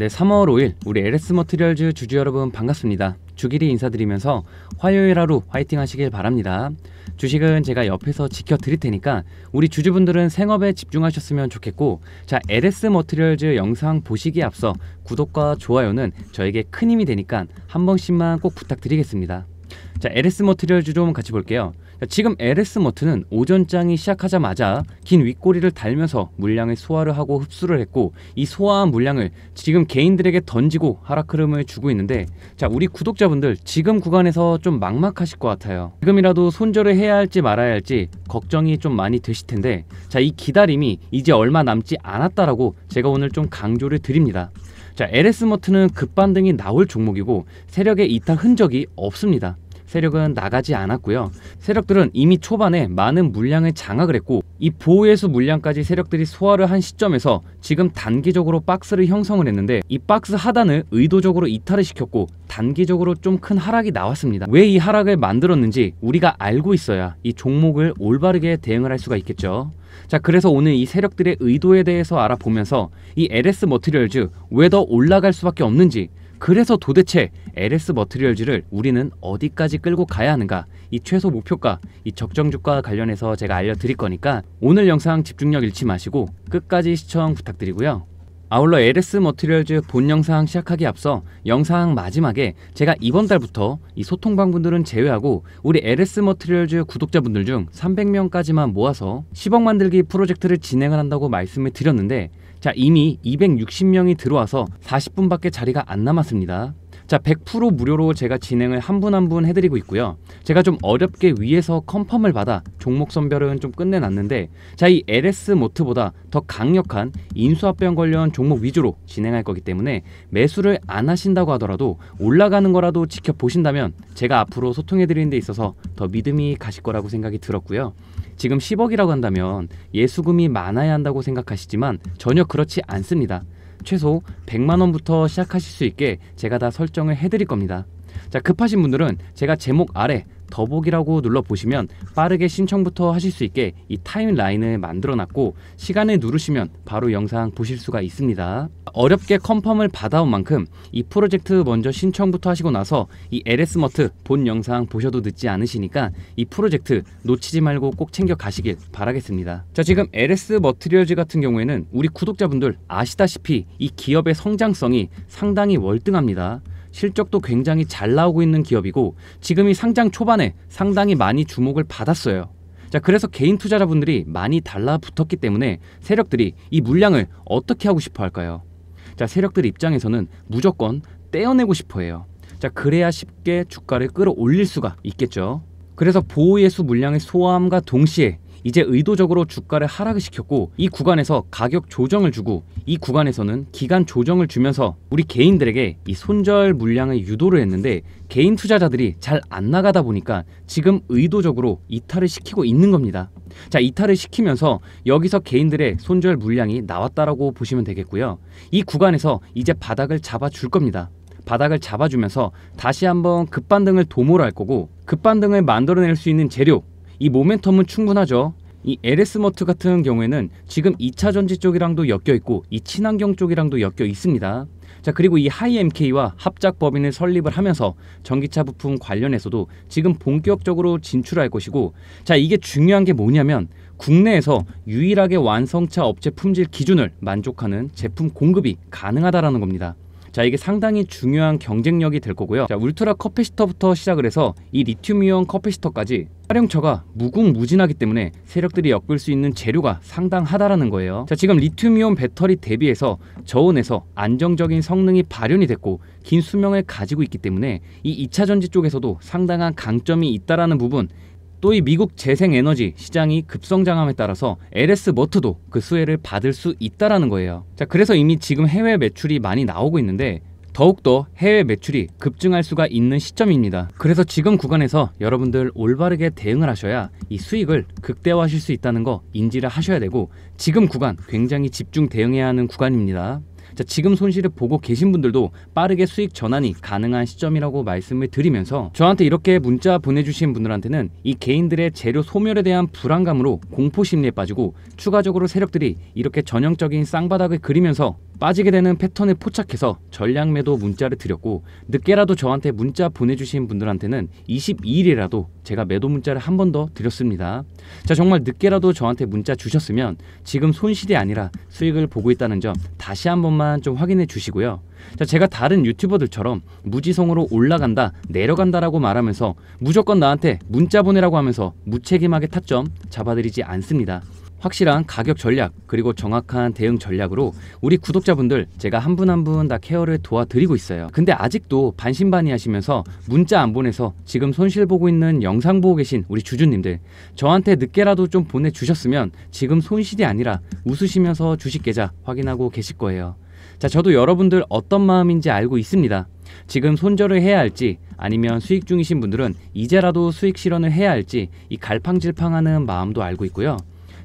네, 3월 5일 우리 LS 머트리얼즈 주주 여러분 반갑습니다. 주길이 인사드리면서 화요일 하루 화이팅 하시길 바랍니다. 주식은 제가 옆에서 지켜드릴 테니까 우리 주주분들은 생업에 집중하셨으면 좋겠고 자 LS 머트리얼즈 영상 보시기에 앞서 구독과 좋아요는 저에게 큰 힘이 되니까 한 번씩만 꼭 부탁드리겠습니다. 자 LS 머트리얼즈 좀 같이 볼게요. 그러니까 지금 LS 스 머트는 오전장이 시작하자마자 긴 윗꼬리를 달면서 물량의 소화를 하고 흡수를 했고 이 소화한 물량을 지금 개인들에게 던지고 하락 흐름을 주고 있는데 자 우리 구독자분들 지금 구간에서 좀 막막하실 것 같아요 지금이라도 손절을 해야 할지 말아야 할지 걱정이 좀 많이 되실 텐데 자 이 기다림이 이제 얼마 남지 않았다라고 제가 오늘 좀 강조를 드립니다 자, LS머트는 급반등이 나올 종목이고 세력의 이탈 흔적이 없습니다. 세력은 나가지 않았고요. 세력들은 이미 초반에 많은 물량을 장악을 했고 이보호해수 물량까지 세력들이 소화를 한 시점에서 지금 단기적으로 박스를 형성을 했는데 이 박스 하단을 의도적으로 이탈을 시켰고 단기적으로 좀 큰 하락이 나왔습니다. 왜 이 하락을 만들었는지 우리가 알고 있어야 이 종목을 올바르게 대응을 할 수가 있겠죠. 자 그래서 오늘 이 세력들의 의도에 대해서 알아보면서 이 LS 머티리얼즈 왜 더 올라갈 수밖에 없는지 그래서 도대체 LS 머트리얼즈를 우리는 어디까지 끌고 가야 하는가 이 최소 목표가 이 적정 주가와 관련해서 제가 알려드릴 거니까 오늘 영상 집중력 잃지 마시고 끝까지 시청 부탁드리고요 아울러 LS 머티리얼즈 본 영상 시작하기 앞서 영상 마지막에 제가 이번 달부터 이 소통방 분들은 제외하고 우리 LS 머티리얼즈 구독자분들 중 300명까지만 모아서 10억 만들기 프로젝트를 진행을 한다고 말씀을 드렸는데 자 이미 260명이 들어와서 40분밖에 자리가 안 남았습니다. 자, 100% 무료로 제가 진행을 한 분 한 분 해드리고 있고요. 제가 좀 어렵게 위에서 컨펌을 받아 종목 선별은 좀 끝내놨는데 자, 이 LS 모트보다 더 강력한 인수합병 관련 종목 위주로 진행할 거기 때문에 매수를 안 하신다고 하더라도 올라가는 거라도 지켜보신다면 제가 앞으로 소통해드리는 데 있어서 더 믿음이 가실 거라고 생각이 들었고요. 지금 10억이라고 한다면 예수금이 많아야 한다고 생각하시지만 전혀 그렇지 않습니다. 최소 100만 원부터 시작하실 수 있게 제가 다 설정을 해드릴 겁니다. 자 급하신 분들은 제가 제목 아래 더보기라고 눌러보시면 빠르게 신청부터 하실 수 있게 이 타임라인을 만들어놨고 시간을 누르시면 바로 영상 보실 수가 있습니다. 어렵게 컨펌을 받아온 만큼 이 프로젝트 먼저 신청부터 하시고 나서 이 LS머트 본 영상 보셔도 늦지 않으시니까 이 프로젝트 놓치지 말고 꼭 챙겨 가시길 바라겠습니다. 자 지금 LS 머트리얼즈 같은 경우에는 우리 구독자분들 아시다시피 이 기업의 성장성이 상당히 월등합니다. 실적도 굉장히 잘 나오고 있는 기업이고 지금이 상장 초반에 상당히 많이 주목을 받았어요. 자, 그래서 개인 투자자분들이 많이 달라붙었기 때문에 세력들이 이 물량을 어떻게 하고 싶어 할까요? 자, 세력들 입장에서는 무조건 떼어내고 싶어 해요. 자, 그래야 쉽게 주가를 끌어올릴 수가 있겠죠. 그래서 보호예수 물량의 소화함과 동시에 이제 의도적으로 주가를 하락을 시켰고 이 구간에서 가격 조정을 주고 이 구간에서는 기간 조정을 주면서 우리 개인들에게 이 손절 물량을 유도를 했는데 개인 투자자들이 잘 안 나가다 보니까 지금 의도적으로 이탈을 시키고 있는 겁니다. 자 이탈을 시키면서 여기서 개인들의 손절 물량이 나왔다라고 보시면 되겠고요. 이 구간에서 이제 바닥을 잡아줄 겁니다. 바닥을 잡아주면서 다시 한번 급반등을 도모를 할 거고 급반등을 만들어낼 수 있는 재료 이 모멘텀은 충분하죠. 이 LS머트 같은 경우에는 지금 2차 전지 쪽이랑도 엮여 있고 이 친환경 쪽이랑도 엮여 있습니다. 자 그리고 이 하이MK와 합작 법인을 설립을 하면서 전기차 부품 관련해서도 지금 본격적으로 진출할 것이고 자 이게 중요한 게 뭐냐면 국내에서 유일하게 완성차 업체 품질 기준을 만족하는 제품 공급이 가능하다라는 겁니다. 자 이게 상당히 중요한 경쟁력이 될 거고요 자 울트라 커피시터부터 시작을 해서 이 리튬이온 커피시터까지 활용처가 무궁무진하기 때문에 세력들이 엮을 수 있는 재료가 상당하다라는 거예요 자 지금 리튬이온 배터리 대비해서 저온에서 안정적인 성능이 발현이 됐고 긴 수명을 가지고 있기 때문에 이 2차 전지 쪽에서도 상당한 강점이 있다라는 부분 또이 미국 재생에너지 시장이 급성장함에 따라서 LS 머트도 그 수혜를 받을 수 있다라는 거예요. 자, 그래서 이미 지금 해외 매출이 많이 나오고 있는데 더욱더 해외 매출이 급증할 수가 있는 시점입니다. 그래서 지금 구간에서 여러분들 올바르게 대응을 하셔야 이 수익을 극대화하실 수 있다는 거 인지를 하셔야 되고 지금 구간 굉장히 집중 대응해야 하는 구간입니다. 자, 지금 손실을 보고 계신 분들도 빠르게 수익 전환이 가능한 시점이라고 말씀을 드리면서 저한테 이렇게 문자 보내주신 분들한테는 이 개인들의 재료 소멸에 대한 불안감으로 공포 심리에 빠지고 추가적으로 세력들이 이렇게 전형적인 쌍바닥을 그리면서 빠지게 되는 패턴에 포착해서 전략 매도 문자를 드렸고 늦게라도 저한테 문자 보내주신 분들한테는 22일이라도 제가 매도 문자를 한 번 더 드렸습니다. 자 정말 늦게라도 저한테 문자 주셨으면 지금 손실이 아니라 수익을 보고 있다는 점 다시 한 번만 좀 확인해 주시고요. 자 제가 다른 유튜버들처럼 무지성으로 올라간다 내려간다라고 말하면서 무조건 나한테 문자 보내라고 하면서 무책임하게 타점 잡아드리지 않습니다. 확실한 가격 전략 그리고 정확한 대응 전략으로 우리 구독자분들 제가 한 분 한 분 다 케어를 도와드리고 있어요 근데 아직도 반신반의하시면서 문자 안 보내서 지금 손실 보고 있는 영상 보고 계신 우리 주주님들 저한테 늦게라도 좀 보내주셨으면 지금 손실이 아니라 웃으시면서 주식 계좌 확인하고 계실 거예요 자 저도 여러분들 어떤 마음인지 알고 있습니다 지금 손절을 해야 할지 아니면 수익 중이신 분들은 이제라도 수익 실현을 해야 할지 이 갈팡질팡하는 마음도 알고 있고요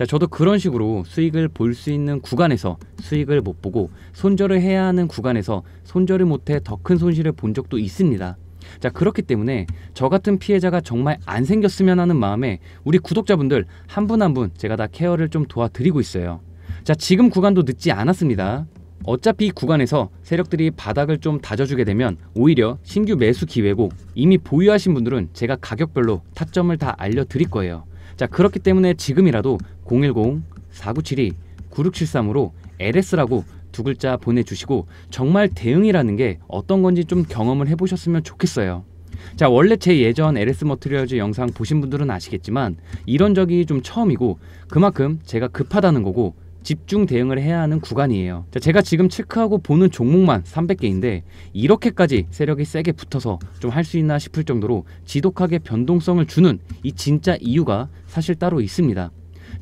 자, 저도 그런 식으로 수익을 볼 수 있는 구간에서 수익을 못 보고 손절을 해야 하는 구간에서 손절을 못해 더 큰 손실을 본 적도 있습니다. 자 그렇기 때문에 저 같은 피해자가 정말 안 생겼으면 하는 마음에 우리 구독자분들 한 분 한분 한분 제가 다 케어를 좀 도와드리고 있어요. 자 지금 구간도 늦지 않았습니다. 어차피 이 구간에서 세력들이 바닥을 좀 다져주게 되면 오히려 신규 매수 기회고 이미 보유하신 분들은 제가 가격별로 타점을 다 알려드릴 거예요. 자 그렇기 때문에 지금이라도 010-4972-9673으로 LS라고 두 글자 보내주시고 정말 대응이라는 게 어떤 건지 좀 경험을 해보셨으면 좋겠어요. 자 원래 제 예전 LS 머트리얼즈 영상 보신 분들은 아시겠지만 이런 적이 좀 처음이고 그만큼 제가 급하다는 거고 집중 대응을 해야 하는 구간이에요. 제가 지금 체크하고 보는 종목만 300개인데 이렇게까지 세력이 세게 붙어서 좀 할 수 있나 싶을 정도로 지독하게 변동성을 주는 이 진짜 이유가 사실 따로 있습니다.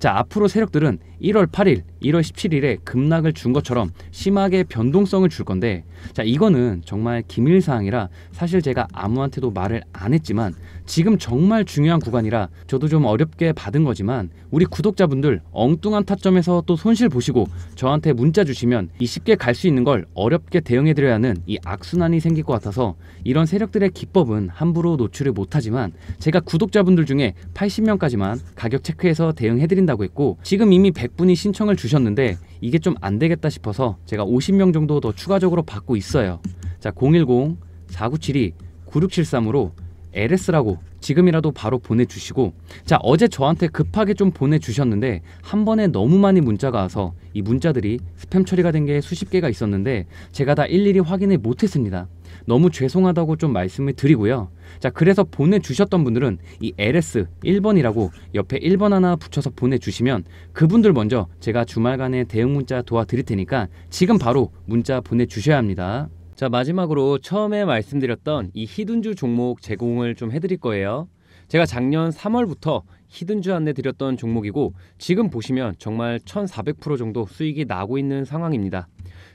자, 앞으로 세력들은 1월 8일, 1월 17일에 급락을 준 것처럼 심하게 변동성을 줄 건데 자 이거는 정말 기밀 사항이라 사실 제가 아무한테도 말을 안 했지만 지금 정말 중요한 구간이라 저도 좀 어렵게 받은 거지만 우리 구독자분들 엉뚱한 타점에서 또 손실 보시고 저한테 문자 주시면 이 쉽게 갈 수 있는 걸 어렵게 대응해 드려야 하는 이 악순환이 생길 것 같아서 이런 세력들의 기법은 함부로 노출을 못하지만 제가 구독자분들 중에 80명까지만 가격 체크해서 대응해 드린다고 했고 지금 이미 100 100분이 신청을 주셨는데 이게 좀 안 되겠다 싶어서 제가 50명 정도 더 추가적으로 받고 있어요. 자, 010-4972-9673으로 LS라고 지금이라도 바로 보내주시고 자 어제 저한테 급하게 좀 보내주셨는데 한 번에 너무 많이 문자가 와서 이 문자들이 스팸 처리가 된 게 수십 개가 있었는데 제가 다 일일이 확인을 못했습니다 너무 죄송하다고 좀 말씀을 드리고요. 자, 그래서 보내주셨던 분들은 이 LS 1번이라고 옆에 1번 하나 붙여서 보내주시면 그분들 먼저 제가 주말간에 대응 문자 도와드릴 테니까 지금 바로 문자 보내주셔야 합니다. 자, 마지막으로 처음에 말씀드렸던 이 히든주 종목 제공을 좀 해드릴 거예요. 제가 작년 3월부터 히든주 안내 드렸던 종목이고 지금 보시면 정말 1400% 정도 수익이 나고 있는 상황입니다.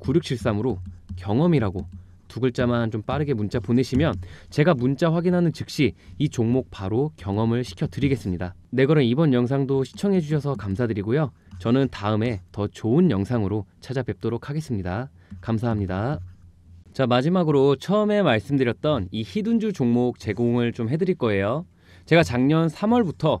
9673으로 경험이라고 두 글자만 좀 빠르게 문자 보내시면 제가 문자 확인하는 즉시 이 종목 바로 경험을 시켜드리겠습니다. 네거는 이번 영상도 시청해주셔서 감사드리고요. 저는 다음에 더 좋은 영상으로 찾아뵙도록 하겠습니다. 감사합니다. 자 마지막으로 처음에 말씀드렸던 이 히든주 종목 제공을 좀 해드릴 거예요. 제가 작년 3월부터